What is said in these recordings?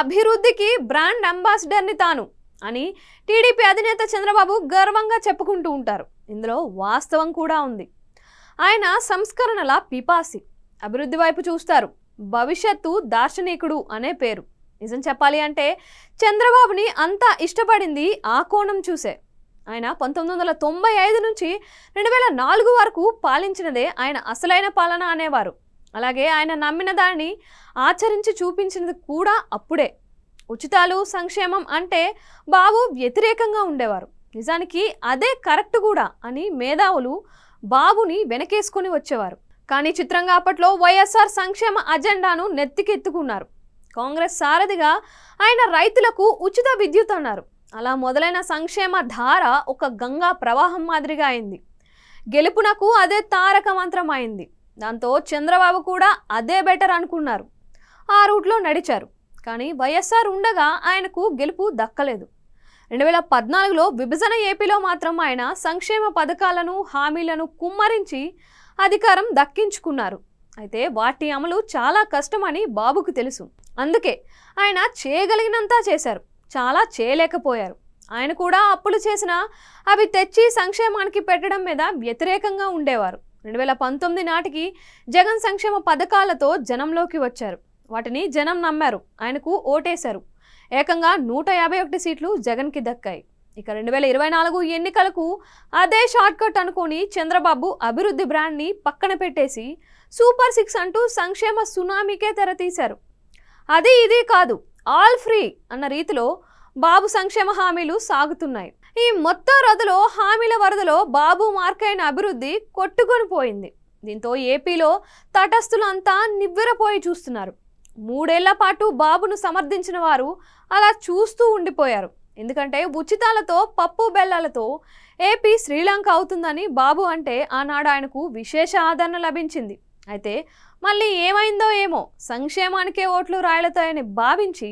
అభివృద్ధికి బ్రాండ్ అంబాసిడర్ని తాను అని టీడీపీ అధినేత చంద్రబాబు గర్వంగా చెప్పుకుంటూ ఉంటారు ఇందులో వాస్తవం కూడా ఉంది ఆయన సంస్కరణల పిపాసి అభివృద్ధి వైపు చూస్తారు భవిష్యత్తు దార్శనికుడు అనే పేరు నిజం చెప్పాలి అంటే చంద్రబాబుని అంతా ఇష్టపడింది ఆ కోణం చూసే ఆయన పంతొమ్మిది వందల తొంభై ఐదు నుంచి రెండు వేల నాలుగు వరకు పాలించినదే ఆయన అసలైన పాలన అనేవారు అలాగే ఆయన నమ్మిన దాన్ని ఆచరించి చూపించినది కూడా అప్పుడే ఉచితాలు సంక్షేమం అంటే బాబు వ్యతిరేకంగా ఉండేవారు నిజానికి అదే కరెక్ట్ కూడా అని మేధావులు బాబుని వెనకేసుకొని వచ్చేవారు కానీ చిత్రంగా అప్పట్లో వైఎస్ఆర్ సంక్షేమ అజెండాను నెత్తికెత్తుకున్నారు కాంగ్రెస్ సారథిగా ఆయన రైతులకు ఉచిత విద్యుత్ అన్నారు అలా మొదలైన సంక్షేమ ధార ఒక గంగా ప్రవాహం మాదిరిగా అయింది గెలుపునకు అదే తారక మంత్రం అయింది దాంతో చంద్రబాబు కూడా అదే బెటర్ అనుకున్నారు ఆ రూట్లో నడిచారు కానీ వైఎస్ఆర్ ఉండగా ఆయనకు గెలుపు దక్కలేదు రెండు వేల పద్నాలుగులో విభజన ఏపీలో మాత్రం ఆయన సంక్షేమ పథకాలను హామీలను కుమ్మరించి అధికారం దక్కించుకున్నారు అయితే వాటి అమలు చాలా కష్టమని బాబుకు తెలుసు అందుకే ఆయన చేయగలిగినంత చేశారు చాలా చేయలేకపోయారు ఆయన కూడా అప్పులు చేసినా అవి తెచ్చి సంక్షేమానికి పెట్టడం మీద వ్యతిరేకంగా ఉండేవారు రెండు వేల పంతొమ్మిది నాటికి జగన్ సంక్షేమ పథకాలతో జనంలోకి వచ్చారు వాటిని జనం నమ్మారు ఆయనకు ఓటేశారు ఏకంగా నూట యాభై ఒకటి సీట్లు జగన్కి దక్కాయి ఇక రెండు వేల ఇరవై నాలుగు ఎన్నికలకు అదే షార్ట్కట్ అనుకుని చంద్రబాబు అభివృద్ధి బ్రాండ్ని పక్కన పెట్టేసి సూపర్ సిక్స్ అంటూ సంక్షేమ సునామీకే తెరతీశారు అది ఇది కాదు ఆల్ ఫ్రీ అన్న రీతిలో బాబు సంక్షేమ హామీలు సాగుతున్నాయి ఈ మొత్తం రథలో హామీల వరదలో బాబు మార్కైన అభివృద్ధి కొట్టుకొని పోయింది దీంతో ఏపీలో తటస్థులంతా నివ్వెరపోయి చూస్తున్నారు మూడేళ్ల పాటు బాబును సమర్థించిన వారు అలా చూస్తూ ఉండిపోయారు ఎందుకంటే ఉచితాలతో పప్పు బెల్లాలతో ఏపీ శ్రీలంక అవుతుందని బాబు అంటే ఆనాడు ఆయనకు విశేష ఆదరణ లభించింది అయితే మళ్ళీ ఏమైందో ఏమో సంక్షేమానికే ఓట్లు రాయలతాయని భావించి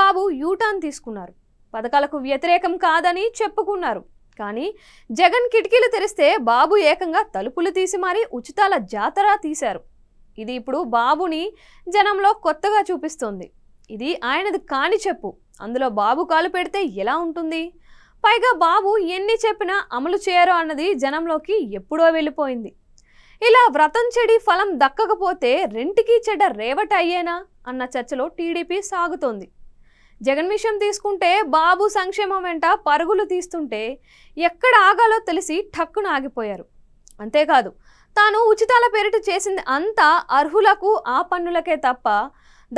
బాబు యూటర్న్ తీసుకున్నారు పథకాలకు వ్యతిరేకం కాదని చెప్పుకున్నారు కానీ జగన్ కిటికీలు తెరిస్తే బాబు ఏకంగా తలుపులు తీసి మారి ఉచితాల జాతర తీశారు ఇది ఇప్పుడు బాబుని జనంలో కొత్తగా చూపిస్తోంది ఇది ఆయనది కాని చెప్పు అందులో బాబు కాలు పెడితే ఎలా ఉంటుంది పైగా బాబు ఎన్ని చెప్పినా అమలు చేయరు అన్నది జనంలోకి ఎప్పుడో వెళ్ళిపోయింది ఇలా వ్రతం చెడి ఫలం దక్కకపోతే రెంటికి చెడ్డ రేవట అయ్యేనా అన్న చర్చలో టీడీపీ సాగుతోంది జగన్ విషయం తీసుకుంటే బాబు సంక్షేమం వెంట పరుగులు తీస్తుంటే ఎక్కడ ఆగాలో తెలిసి ఠక్కున ఆగిపోయారు అంతేకాదు తాను ఉచితాల పేరిట చేసింది అంతా అర్హులకు ఆ పన్నులకే తప్ప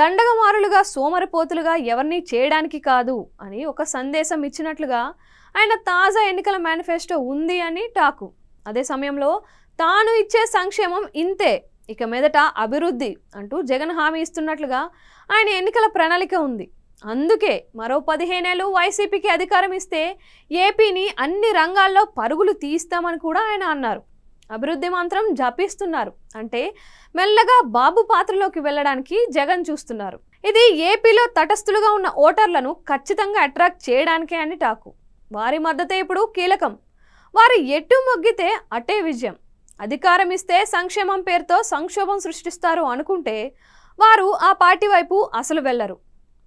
దండగమారులుగా సోమరిపోతులుగా ఎవరిని చేయడానికి కాదు అని ఒక సందేశం ఇచ్చినట్లుగా ఆయన తాజా ఎన్నికల మేనిఫెస్టో ఉంది అని టాకు అదే సమయంలో తాను ఇచ్చే సంక్షేమం ఇంతే ఇక మీదట అభివృద్ధి అంటూ జగన్ హామీ ఇస్తున్నట్లుగా ఆయన ఎన్నికల ప్రణాళిక ఉంది అందుకే మరో పదిహేనేళ్ళు వైసీపీకి అధికారం ఇస్తే ఏపీని అన్ని రంగాల్లో పరుగులు తీస్తామని కూడా ఆయన అన్నారు అభివృద్ధి మంత్రం జపిస్తున్నారు అంటే మెల్లగా బాబు పాత్రలోకి వెళ్ళడానికి జగన్ చూస్తున్నారు ఇది ఏపీలో తటస్థులుగా ఉన్న ఓటర్లను ఖచ్చితంగా అట్రాక్ట్ చేయడానికే అని టాకు వారి మద్దతే ఇప్పుడు కీలకం వారు ఎటు మొగ్గితే అటే విజయం అధికారం ఇస్తే సంక్షేమం పేరుతో సంక్షోభం సృష్టిస్తారు అనుకుంటే వారు ఆ పార్టీ వైపు అసలు వెళ్ళరు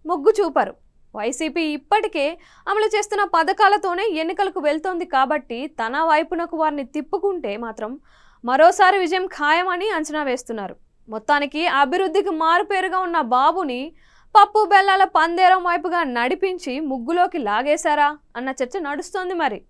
మొగ్గు చూపారు వైసీపీ ఇప్పటికే అమలు చేస్తున్న పథకాలతోనే ఎన్నికలకు వెళ్తోంది కాబట్టి తన వైపునకు వారిని తిప్పుకుంటే మాత్రం మరోసారి విజయం ఖాయమని అంచనా వేస్తున్నారు మొత్తానికి అభివృద్ధికి మారుపేరుగా ఉన్న బాబుని పప్పు బెల్లాల పందేరం వైపుగా నడిపించి ముగ్గులోకి లాగేశారా అన్న చర్చ నడుస్తోంది మరి